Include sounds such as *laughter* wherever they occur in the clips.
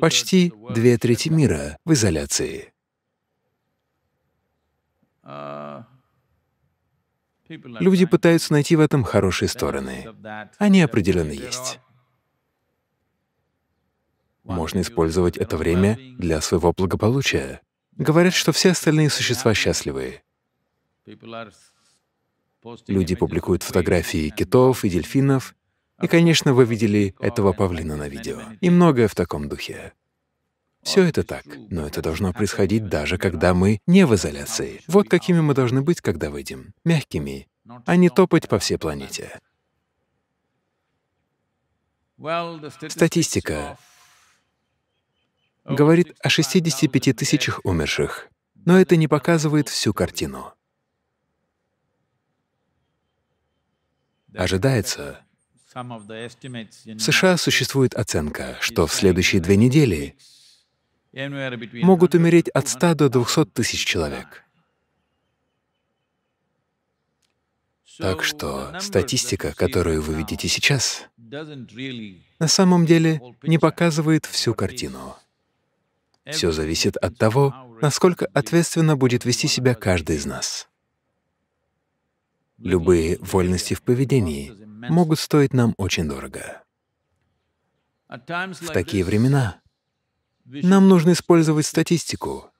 Почти две трети мира в изоляции. Люди пытаются найти в этом хорошие стороны. Они определенно есть. Можно использовать это время для своего благополучия. Говорят, что все остальные существа счастливы. Люди публикуют фотографии китов и дельфинов и, конечно, вы видели этого павлина на видео. И многое в таком духе. Все это так, но это должно происходить даже когда мы не в изоляции. Вот какими мы должны быть, когда выйдем. Мягкими, а не топать по всей планете. Статистика говорит о 65 тысячах умерших, но это не показывает всю картину. Ожидается, в США существует оценка, что в следующие две недели могут умереть от 100 до 200 тысяч человек. Так что статистика, которую вы видите сейчас, на самом деле не показывает всю картину. Все зависит от того, насколько ответственно будет вести себя каждый из нас. Любые вольности в поведении могут стоить нам очень дорого. В такие времена нам нужно использовать статистику,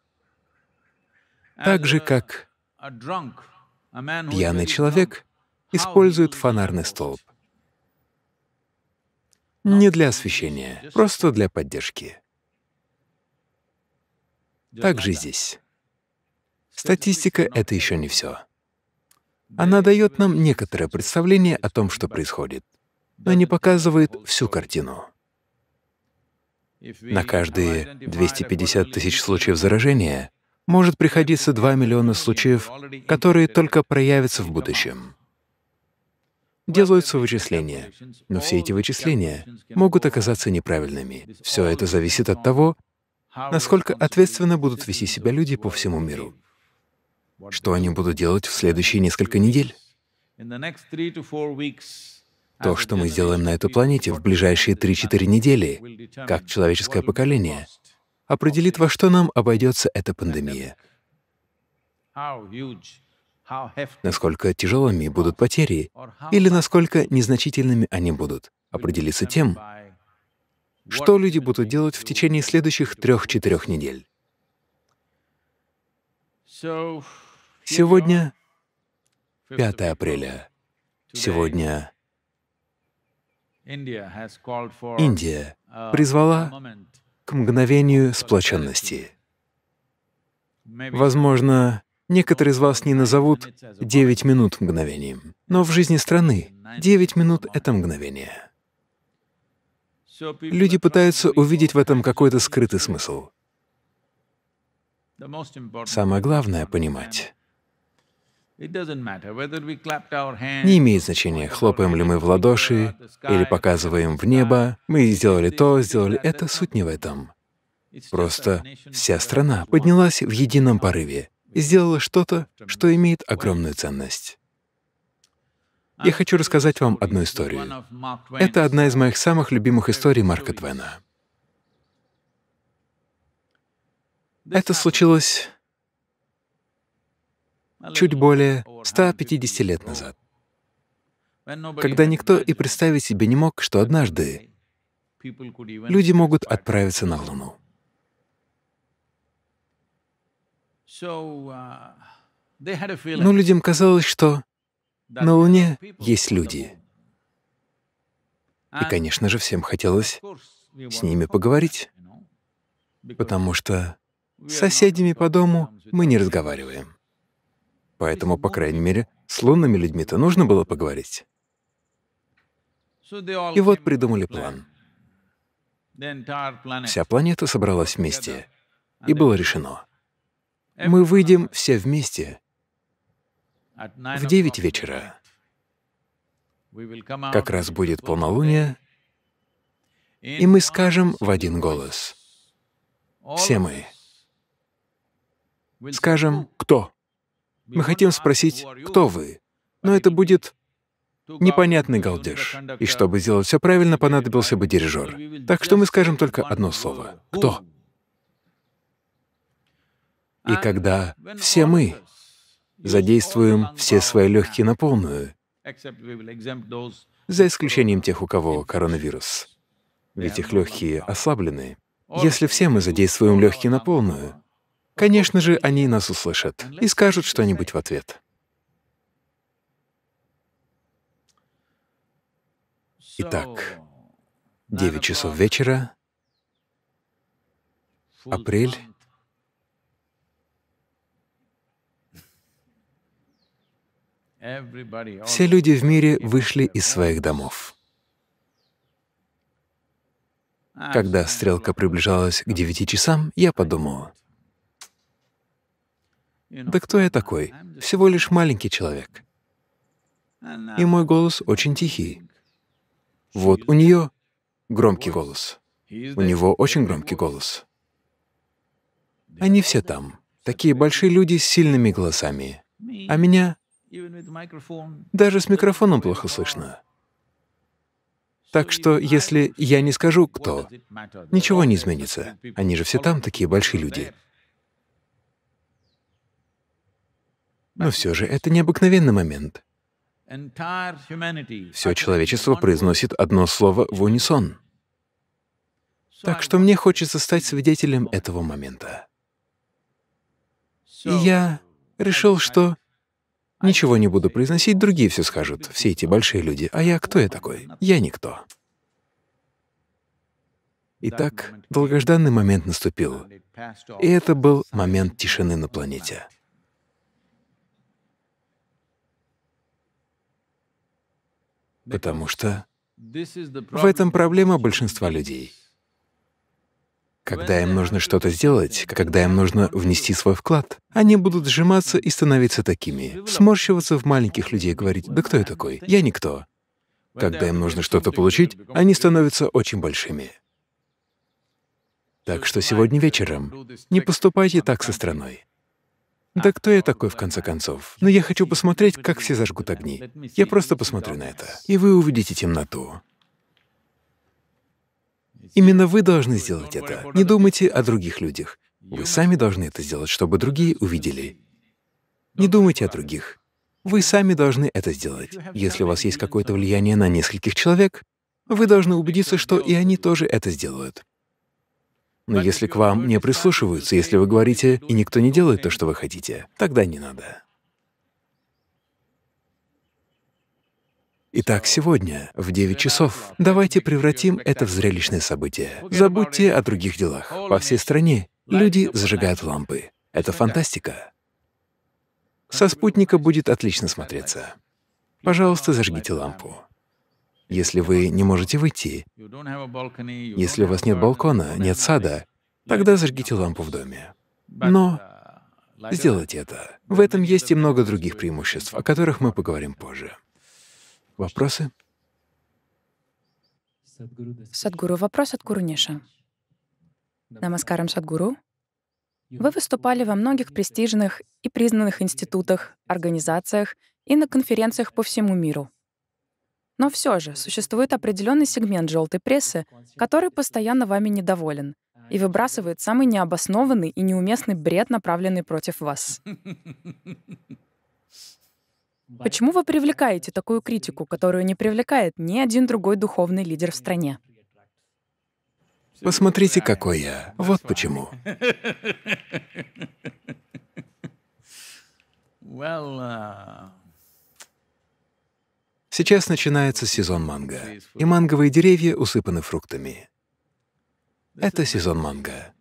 так же, как пьяный человек использует фонарный столб. Не для освещения, просто для поддержки. Так же здесь. Статистика — это еще не все. Она дает нам некоторое представление о том, что происходит, но не показывает всю картину. На каждые 250 тысяч случаев заражения может приходиться 2 миллиона случаев, которые только проявятся в будущем. Делаются вычисления, но все эти вычисления могут оказаться неправильными. Все это зависит от того, насколько ответственно будут вести себя люди по всему миру. Что они будут делать в следующие несколько недель? То, что мы сделаем на этой планете в ближайшие 3-4 недели, как человеческое поколение, определит, во что нам обойдется эта пандемия. Насколько тяжелыми будут потери, или насколько незначительными они будут, определится тем, что люди будут делать в течение следующих трех-четырех недель. Сегодня 5 апреля. Сегодня Индия призвала к мгновению сплоченности. Возможно, некоторые из вас не назовут 9 минут мгновением, но в жизни страны 9 минут — это мгновение. Люди пытаются увидеть в этом какой-то скрытый смысл. Самое главное — понимать, не имеет значения, хлопаем ли мы в ладоши или показываем в небо, мы сделали то, сделали это, суть не в этом. Просто вся страна поднялась в едином порыве и сделала что-то, что имеет огромную ценность. Я хочу рассказать вам одну историю. Это одна из моих самых любимых историй Марка Твена. Это случилось чуть более 150 лет назад, когда никто и представить себе не мог, что однажды люди могут отправиться на Луну. Но людям казалось, что на Луне есть люди. И, конечно же, всем хотелось с ними поговорить, потому что с соседями по дому мы не разговариваем. Поэтому, по крайней мере, с лунными людьми-то нужно было поговорить. И вот придумали план. Вся планета собралась вместе, и было решено. Мы выйдем все вместе в 9 вечера. Как раз будет полнолуние, и мы скажем в один голос. Все мы. Скажем, кто? Мы хотим спросить, кто вы, но это будет непонятный галдеж. И чтобы сделать все правильно, понадобился бы дирижер. Так что мы скажем только одно слово — «кто». И когда все мы задействуем все свои легкие на полную, за исключением тех, у кого коронавирус, ведь их легкие ослаблены, если все мы задействуем легкие на полную, Конечно же, они нас услышат и скажут что-нибудь в ответ. Итак, 9 часов вечера, апрель. Все люди в мире вышли из своих домов. Когда стрелка приближалась к девяти часам, я подумал, да кто я такой? Всего лишь маленький человек. И мой голос очень тихий. Вот у нее громкий голос. У него очень громкий голос. Они все там. Такие большие люди с сильными голосами. А меня даже с микрофоном плохо слышно. Так что, если я не скажу, кто, ничего не изменится. Они же все там такие большие люди. Но все же это необыкновенный момент. Все человечество произносит одно слово в унисон. Так что мне хочется стать свидетелем этого момента. И я решил, что ничего не буду произносить, другие все скажут, все эти большие люди. А я кто я такой? Я никто. Итак, долгожданный момент наступил. И это был момент тишины на планете. Потому что в этом проблема большинства людей. Когда им нужно uh, что-то сделать, когда им нужно внести свой вклад, они будут сжиматься и становиться такими, сморщиваться в маленьких людей, говорить «Да кто я такой? Я никто». Когда им нужно что-то получить, они становятся очень большими. Так что сегодня вечером не поступайте так со страной. Да кто я такой, в конце концов? Но ну, я хочу посмотреть, как все зажгут огни. Я просто посмотрю на это, и вы увидите темноту. Именно вы должны сделать это. Не думайте о других людях. Вы сами должны это сделать, чтобы другие увидели. Не думайте о других. Вы сами должны это сделать. Если у вас есть какое-то влияние на нескольких человек, вы должны убедиться, что и они тоже это сделают. Но если к вам не прислушиваются, если вы говорите, и никто не делает то, что вы хотите, тогда не надо. Итак, сегодня, в 9 часов, давайте превратим это в зрелищное событие. Забудьте о других делах. По всей стране люди зажигают лампы. Это фантастика. Со спутника будет отлично смотреться. Пожалуйста, зажгите лампу. Если вы не можете выйти, если у вас нет балкона, нет сада, тогда зажгите лампу в доме. Но сделайте это. В этом есть и много других преимуществ, о которых мы поговорим позже. Вопросы? Садгуру, вопрос от Гурунеша. Намаскарам, Садгуру. Вы выступали во многих престижных и признанных институтах, организациях и на конференциях по всему миру. Но все же существует определенный сегмент желтой прессы, который постоянно вами недоволен и выбрасывает самый необоснованный и неуместный бред, направленный против вас. Почему вы привлекаете такую критику, которую не привлекает ни один другой духовный лидер в стране? Посмотрите, какой я. Вот почему. Well, uh... Сейчас начинается сезон манго, и манговые деревья усыпаны фруктами. Это сезон манго.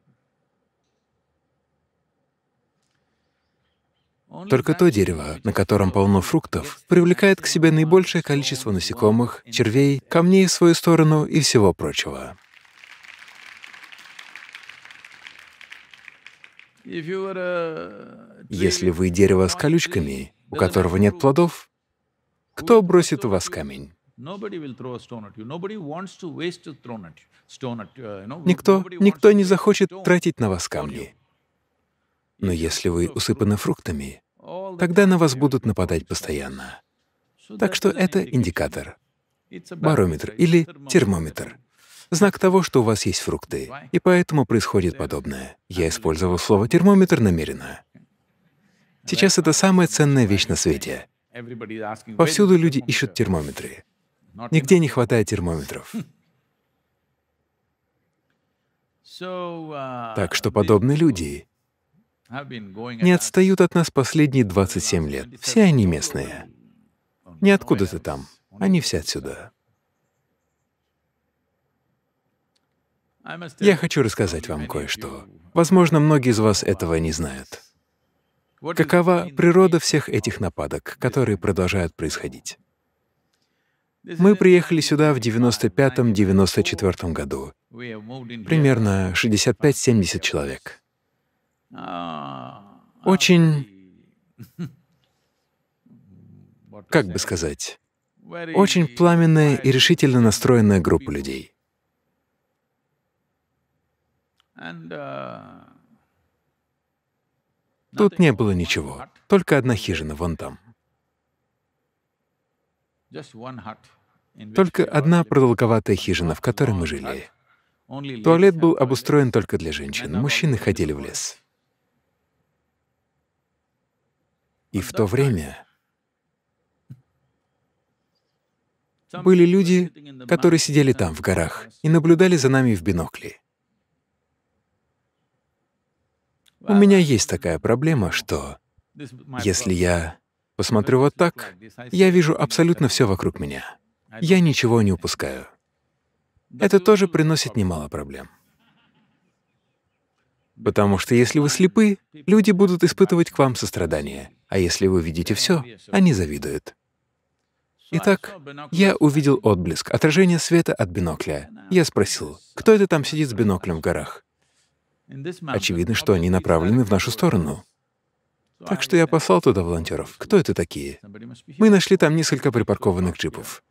Только то дерево, на котором полно фруктов, привлекает к себе наибольшее количество насекомых, червей, камней в свою сторону и всего прочего. Если вы дерево с колючками, у которого нет плодов, кто бросит у вас камень? Uh, никто, никто не захочет тратить на вас камни. Но если вы усыпаны фруктами, тогда на вас будут нападать постоянно. Так что это индикатор, барометр или термометр, знак того, что у вас есть фрукты, и поэтому происходит подобное. Я использовал слово «термометр» намеренно. Сейчас это самая ценная вещь на свете. Повсюду люди ищут термометры. Нигде не хватает термометров. *laughs* Uh, так что подобные люди не отстают от нас последние 27 лет. Все они местные. Не откуда-то там. Они все отсюда. Я хочу рассказать вам кое-что. Uh, Возможно, многие из вас этого не знают. Какова природа всех этих нападок, которые продолжают происходить? Мы приехали сюда в 95-94 году. Примерно 65-70 человек. Очень, как бы сказать, очень пламенная и решительно настроенная группа людей. Uh, Тут не было ничего, только одна хижина вон там. Только одна продолговатая хижина, в которой мы жили. Туалет был обустроен только для женщин, мужчины ходили в лес. И в то время были люди, которые сидели там, в горах, и наблюдали за нами в бинокли. У меня есть такая проблема, что если я посмотрю вот так, я вижу абсолютно все вокруг меня. Я ничего не упускаю. Это тоже приносит немало проблем. Потому что если вы слепы, люди будут испытывать к вам сострадание, а если вы видите все, они завидуют. Итак, я увидел отблеск, отражение света от бинокля. Я спросил, кто это там сидит с биноклем в горах? Очевидно, что они направлены в нашу сторону. Так что я послал туда волонтеров. Кто это такие? Мы нашли там несколько припаркованных джипов.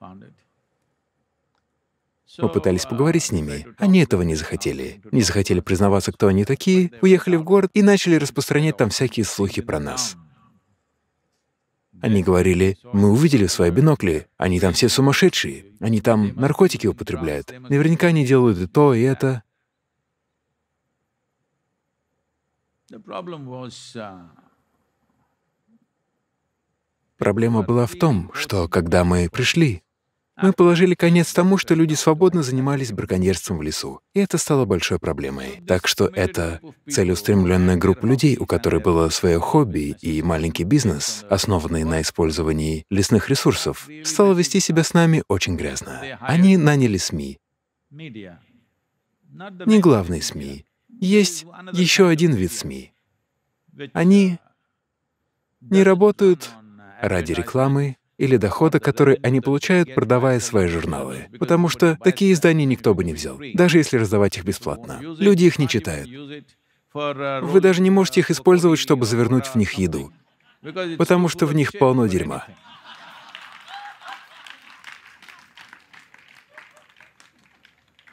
Мы пытались поговорить с uh, ними. Они этого не захотели. Не захотели признаваться, кто они такие, уехали в город и начали распространять там всякие слухи про нас. Они говорили, мы увидели в свои бинокли, они там все сумасшедшие, они там наркотики употребляют, наверняка они делают и то, и это. Uh, Проблема была в том, что когда мы пришли, мы положили конец тому, что люди свободно занимались браконьерством в лесу, и это стало большой проблемой. Так что это целеустремленная группа людей, у которой было свое хобби и маленький бизнес, основанный на использовании лесных ресурсов, стало вести себя с нами очень грязно. Они наняли СМИ, не главные СМИ, есть еще один вид СМИ. Они не работают ради рекламы или дохода, который они получают, продавая свои журналы. Потому что такие издания никто бы не взял, даже если раздавать их бесплатно. Люди их не читают. Вы даже не можете их использовать, чтобы завернуть в них еду, потому что в них полно дерьма.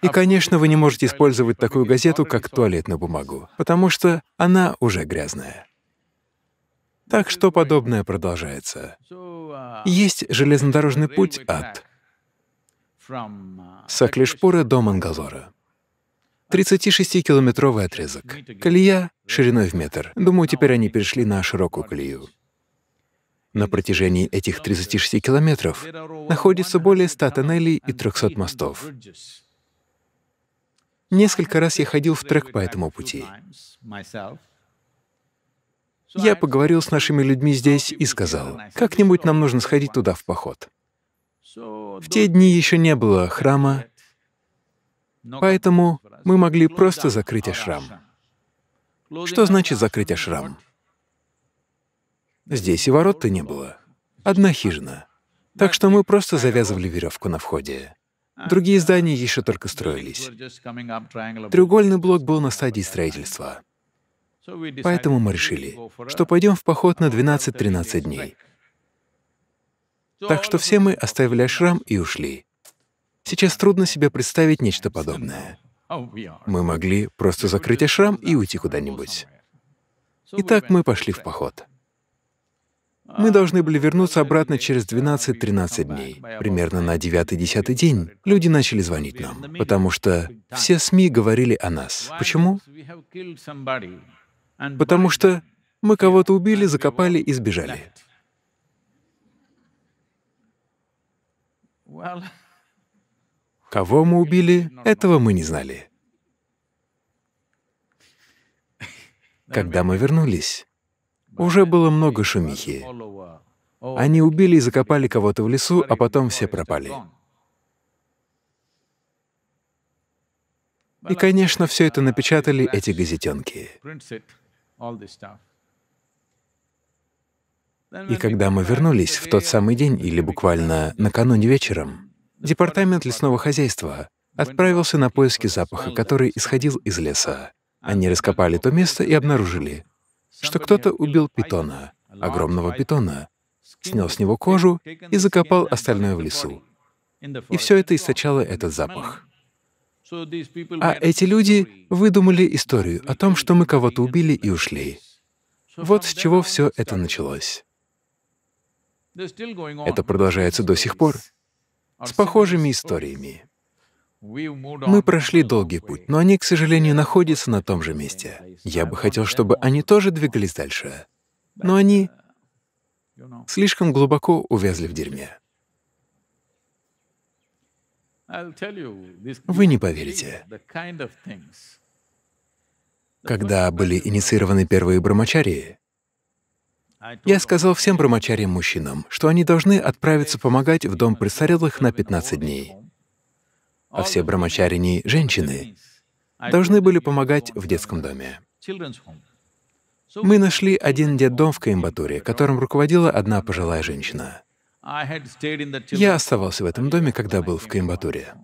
И, конечно, вы не можете использовать такую газету, как туалетную бумагу, потому что она уже грязная. Так что подобное продолжается. Есть железнодорожный путь от Саклишпура до Мангалора. 36-километровый отрезок. Колея шириной в метр. Думаю, теперь они перешли на широкую колею. На протяжении этих 36 километров находится более 100 тоннелей и 300 мостов. Несколько раз я ходил в трек по этому пути. Я поговорил с нашими людьми здесь и сказал, как-нибудь нам нужно сходить туда в поход. В те дни еще не было храма, поэтому мы могли просто закрыть ашрам. Что значит закрыть ашрам? Здесь и ворот-то не было. Одна хижина. Так что мы просто завязывали веревку на входе. А, Другие здания еще только строились. Треугольный блок был на стадии строительства. Поэтому мы решили, что пойдем в поход на 12-13 дней. Так что все мы оставили ашрам и ушли. Сейчас трудно себе представить нечто подобное. Мы могли просто закрыть ашрам и уйти куда-нибудь. Итак, мы пошли в поход. Мы должны были вернуться обратно через 12-13 дней. Примерно на 9-10 день люди начали звонить нам, потому что все СМИ говорили о нас. Почему? Потому что мы кого-то убили, закопали и сбежали. Кого мы убили, этого мы не знали. Когда мы вернулись, уже было много шумихи. Они убили и закопали кого-то в лесу, а потом все пропали. И, конечно, все это напечатали эти газетенки. И когда мы вернулись в тот самый день или буквально накануне вечером, Департамент лесного хозяйства отправился на поиски запаха, который исходил из леса. Они раскопали то место и обнаружили, что кто-то убил питона, огромного питона, снял с него кожу и закопал остальное в лесу. И все это источало этот запах. А эти люди выдумали историю о том, что мы кого-то убили и ушли. Вот с чего все это началось. Это продолжается до сих пор с похожими историями. Мы прошли долгий путь, но они, к сожалению, находятся на том же месте. Я бы хотел, чтобы они тоже двигались дальше. Но они слишком глубоко увязли в дерьме. Вы не поверите. Когда были инициированы первые брамачарии, я сказал всем брамачариям-мужчинам, что они должны отправиться помогать в дом престарелых на 15 дней а все брамачарини — женщины, должны были помогать в детском доме. Мы нашли один детдом в Каимбатуре, которым руководила одна пожилая женщина. Я оставался в этом доме, когда был в Каимбатуре.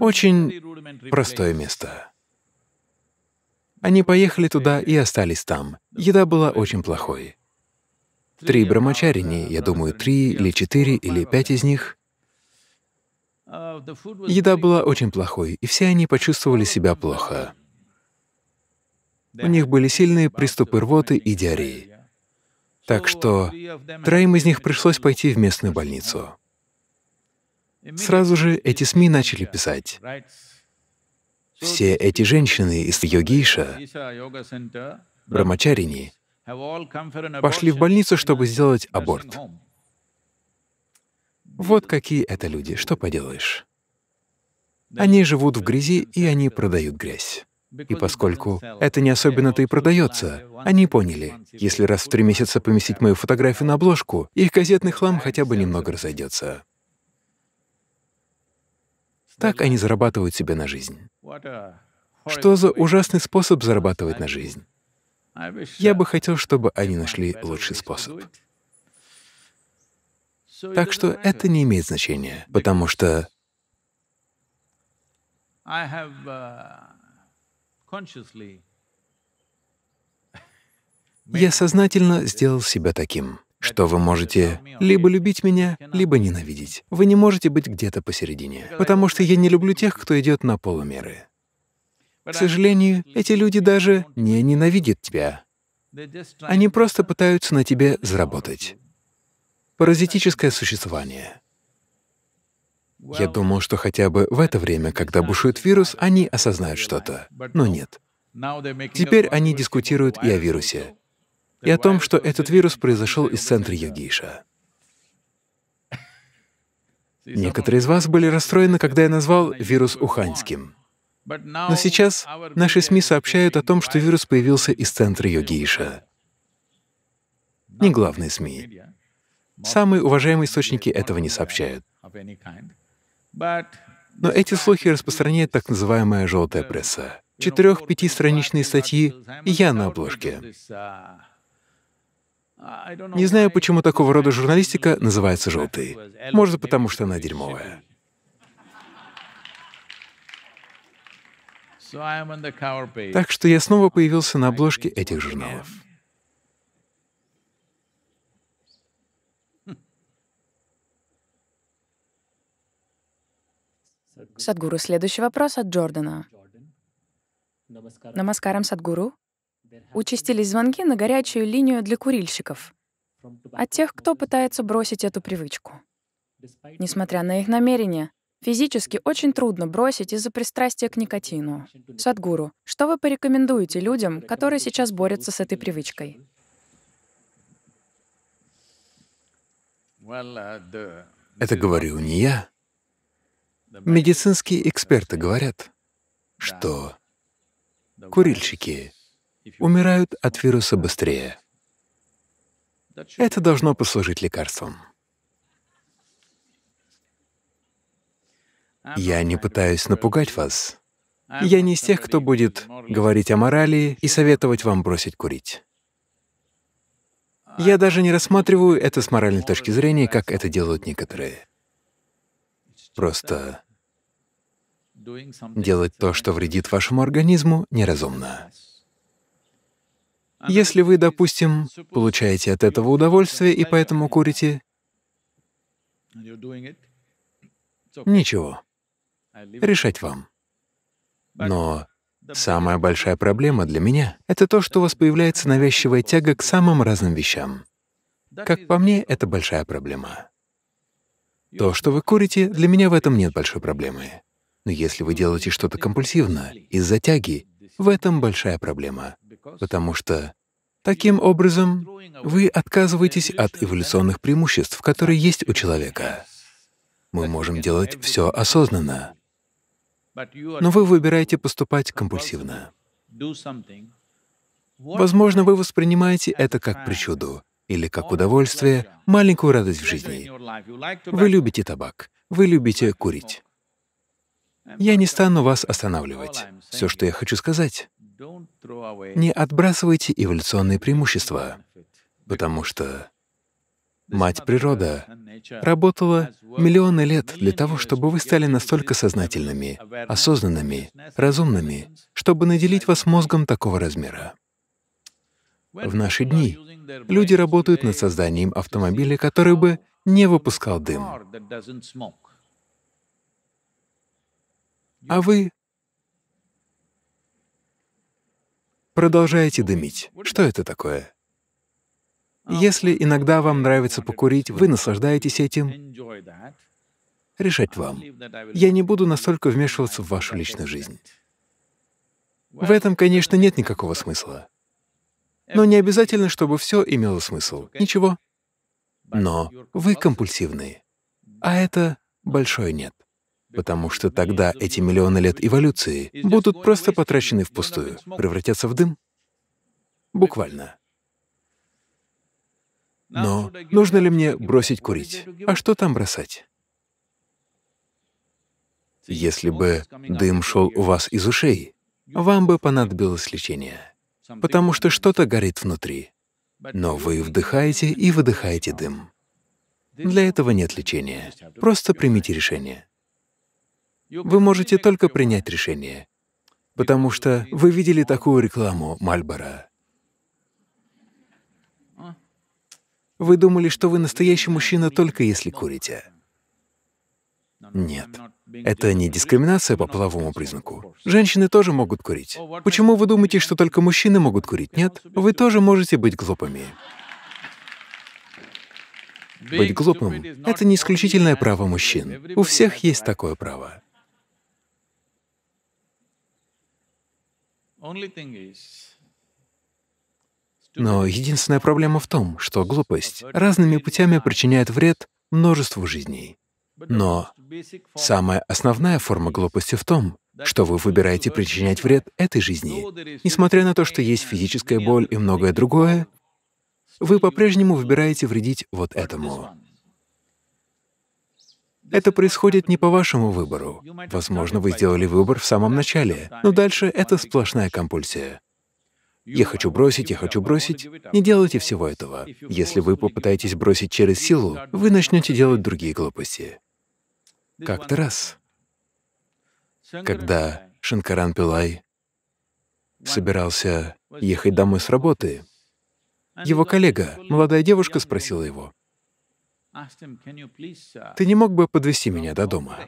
Очень простое место. Они поехали туда и остались там. Еда была очень плохой. Три брамачарини, я думаю, три или четыре или пять из них Еда была очень плохой, и все они почувствовали себя плохо. У них были сильные приступы рвоты и диареи. Так что троим из них пришлось пойти в местную больницу. Сразу же эти СМИ начали писать. Все эти женщины из йогиша, брамачарини, пошли в больницу, чтобы сделать аборт. Вот какие это люди, что поделаешь. Они живут в грязи, и они продают грязь. И поскольку это не особенно-то и продается, они поняли, если раз в три месяца поместить мою фотографию на обложку, их газетный хлам хотя бы немного разойдется. Так они зарабатывают себе на жизнь. Что за ужасный способ зарабатывать на жизнь? Я бы хотел, чтобы они нашли лучший способ. Так что это не имеет значения, потому что uh, я сознательно сделал себя таким, что вы можете либо любить меня, либо ненавидеть. Вы не можете быть где-то посередине, потому что я не люблю тех, кто идет на полумеры. К сожалению, эти люди даже не ненавидят тебя. Они просто пытаются на тебе заработать паразитическое существование. Я думал, что хотя бы в это время, когда бушует вирус, они осознают что-то, но нет. Теперь они дискутируют и о вирусе, и о том, что этот вирус произошел из центра Йогиша. Некоторые из вас были расстроены, когда я назвал вирус уханьским. Но сейчас наши СМИ сообщают о том, что вирус появился из центра Йогиша. Не главные СМИ. Самые уважаемые источники этого не сообщают. Но эти слухи распространяет так называемая «желтая пресса». Четырех-пятистраничные статьи, и я на обложке. Не знаю, почему такого рода журналистика называется «желтой». Может, потому что она дерьмовая. Так что я снова появился на обложке этих журналов. Садгуру, следующий вопрос от Джордана. Намаскарам, Садгуру. Участились звонки на горячую линию для курильщиков от тех, кто пытается бросить эту привычку. Несмотря на их намерения, физически очень трудно бросить из-за пристрастия к никотину. Садгуру, что вы порекомендуете людям, которые сейчас борются с этой привычкой? Uh, Это говорю не я, Медицинские эксперты говорят, что курильщики умирают от вируса быстрее. Это должно послужить лекарством. Я не пытаюсь напугать вас. Я не из тех, кто будет говорить о морали и советовать вам бросить курить. Я даже не рассматриваю это с моральной точки зрения, как это делают некоторые. Просто Делать то, что вредит вашему организму, неразумно. Если вы, допустим, получаете от этого удовольствие и поэтому курите, ничего, решать вам. Но самая большая проблема для меня — это то, что у вас появляется навязчивая тяга к самым разным вещам. Как по мне, это большая проблема. То, что вы курите, для меня в этом нет большой проблемы. Но если вы делаете что-то компульсивно, из-за тяги, в этом большая проблема, потому что таким образом вы отказываетесь от эволюционных преимуществ, которые есть у человека. Мы можем делать все осознанно, но вы выбираете поступать компульсивно. Возможно, вы воспринимаете это как причуду или как удовольствие, маленькую радость в жизни. Вы любите табак, вы любите курить. Я не стану вас останавливать. Все, что я хочу сказать, не отбрасывайте эволюционные преимущества, потому что Мать природа работала миллионы лет для того, чтобы вы стали настолько сознательными, осознанными, разумными, чтобы наделить вас мозгом такого размера. В наши дни люди работают над созданием автомобиля, который бы не выпускал дым а вы продолжаете дымить. Что это такое? Если иногда вам нравится покурить, вы наслаждаетесь этим, решать вам. Я не буду настолько вмешиваться в вашу личную жизнь. В этом, конечно, нет никакого смысла. Но не обязательно, чтобы все имело смысл. Ничего. Но вы компульсивные. А это большое нет потому что тогда эти миллионы лет эволюции будут просто потрачены впустую, превратятся в дым. Буквально. Но нужно ли мне бросить курить? А что там бросать? Если бы дым шел у вас из ушей, вам бы понадобилось лечение, потому что что-то горит внутри. Но вы вдыхаете и выдыхаете дым. Для этого нет лечения. Просто примите решение. Вы можете только принять решение, потому что вы видели такую рекламу Мальбора. Вы думали, что вы настоящий мужчина только если курите. Нет. Это не дискриминация по половому признаку. Женщины тоже могут курить. Почему вы думаете, что только мужчины могут курить? Нет. Вы тоже можете быть глупыми. Быть глупым — это не исключительное право мужчин. У всех есть такое право. Но единственная проблема в том, что глупость разными путями причиняет вред множеству жизней. Но самая основная форма глупости в том, что вы выбираете причинять вред этой жизни. Несмотря на то, что есть физическая боль и многое другое, вы по-прежнему выбираете вредить вот этому. Это происходит не по вашему выбору. Возможно, вы сделали выбор в самом начале, но дальше это сплошная компульсия. «Я хочу бросить, я хочу бросить». Не делайте всего этого. Если вы попытаетесь бросить через силу, вы начнете делать другие глупости. Как-то раз, когда Шанкаран Пилай собирался ехать домой с работы, его коллега, молодая девушка, спросила его, Uh, «Ты не мог бы подвести меня до дома?»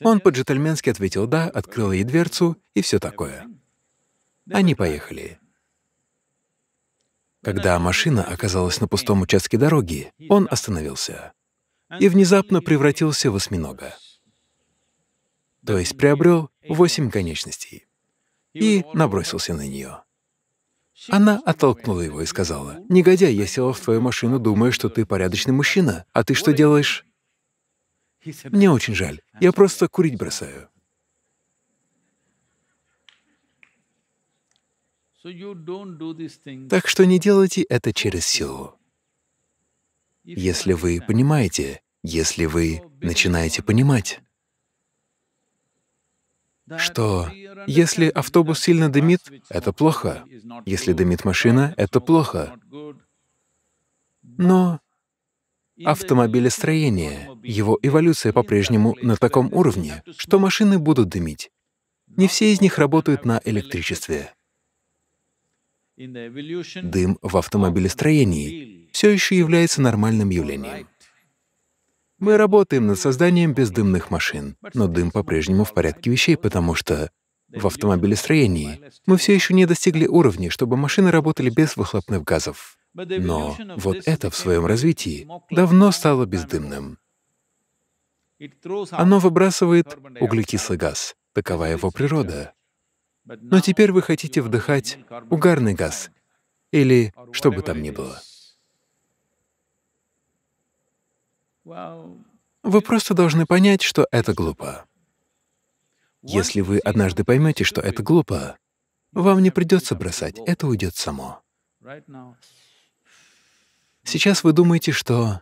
Он по-джентльменски ответил «да», открыл ей дверцу и все такое. Они поехали. Когда машина оказалась на пустом участке дороги, он остановился и внезапно превратился в осьминога. То есть приобрел восемь конечностей и набросился на нее. Она оттолкнула его и сказала, «Негодяй, я села в твою машину, думая, что ты порядочный мужчина, а ты что делаешь?» «Мне очень жаль. Я просто курить бросаю». Так что не делайте это через силу. Если вы понимаете, если вы начинаете понимать, что если автобус сильно дымит, это плохо. Если дымит машина, это плохо. Но автомобилестроение, его эволюция по-прежнему на таком уровне, что машины будут дымить. Не все из них работают на электричестве. Дым в автомобилестроении все еще является нормальным явлением. Мы работаем над созданием бездымных машин, но дым по-прежнему в порядке вещей, потому что в автомобилестроении мы все еще не достигли уровня, чтобы машины работали без выхлопных газов. Но вот это в своем развитии давно стало бездымным. Оно выбрасывает углекислый газ. Такова его природа. Но теперь вы хотите вдыхать угарный газ или что бы там ни было. Вы просто должны понять, что это глупо. Если вы однажды поймете, что это глупо, вам не придется бросать, это уйдет само. Сейчас вы думаете, что...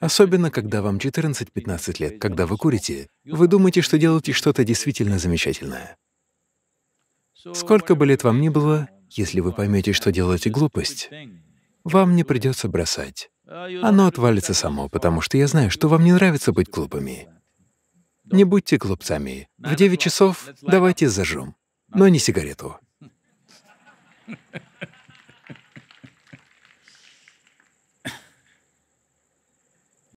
Особенно, когда вам 14-15 лет, когда вы курите, вы думаете, что делаете что-то действительно замечательное. Сколько бы лет вам ни было, если вы поймете, что делаете глупость, вам не придется бросать. Оно отвалится само, потому что я знаю, что вам не нравится быть глупыми. Не будьте глупцами. В 9 часов давайте зажжем, но не сигарету.